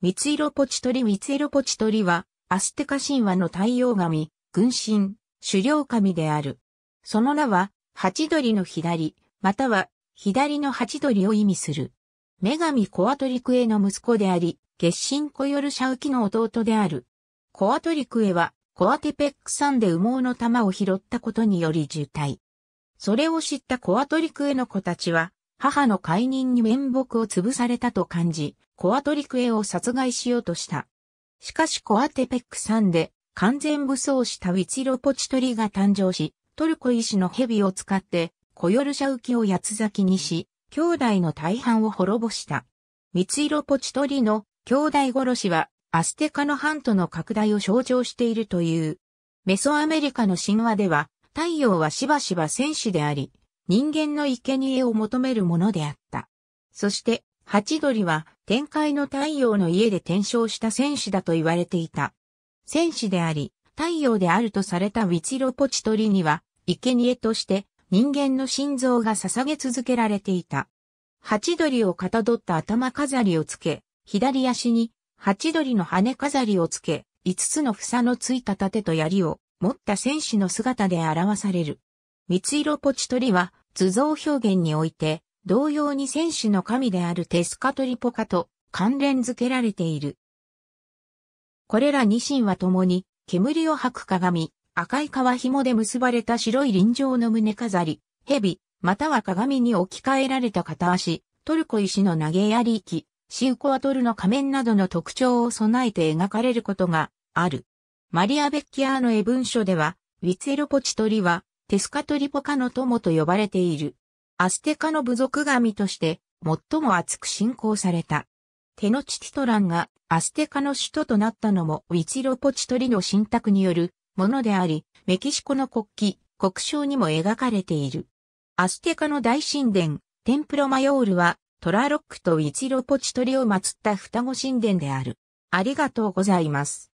三色ポチ鳥三色ポチ鳥は、アステカ神話の太陽神、軍神、狩猟神である。その名は、ハチドリの左、または、左のハチドリを意味する。女神コアトリクエの息子であり、月神コヨルシャウキの弟である。コアトリクエは、コアテペックさんで羽毛の玉を拾ったことにより渋滞。それを知ったコアトリクエの子たちは、母の解任に面目を潰されたと感じ、コアトリクエを殺害しようとした。しかしコアテペック3で完全武装したウィチロポチトリが誕生し、トルコ医師の蛇を使ってコヨルシャウキを八つ咲きにし、兄弟の大半を滅ぼした。ミィチロポチトリの兄弟殺しはアステカの半島の拡大を象徴しているという。メソアメリカの神話では、太陽はしばしば戦士であり、人間の生贄を求めるものであった。そして、ハチドリは天界の太陽の家で転生した戦士だと言われていた。戦士であり、太陽であるとされたウィチロポチトリには、生贄として人間の心臓が捧げ続けられていた。ハチドリをかたどった頭飾りをつけ、左足にハチドリの羽飾りをつけ、五つの房のついた盾と槍を持った戦士の姿で表される。ミ色ロポチトリは図像表現において、同様に戦士の神であるテスカトリポカと関連づけられている。これら二神は共に、煙を吐く鏡、赤い皮紐で結ばれた白い臨場の胸飾り、蛇、または鏡に置き換えられた片足、トルコ石の投げやり息、シウコアトルの仮面などの特徴を備えて描かれることがある。マリア・ベッキアーの絵文書では、ウィツェロポチトリは、テスカトリポカの友と呼ばれている。アステカの部族神として最も厚く信仰された。テノチティトランがアステカの首都となったのもウィチロポチトリの信託によるものであり、メキシコの国旗、国章にも描かれている。アステカの大神殿、テンプロマヨールはトラロックとウィチロポチトリを祀った双子神殿である。ありがとうございます。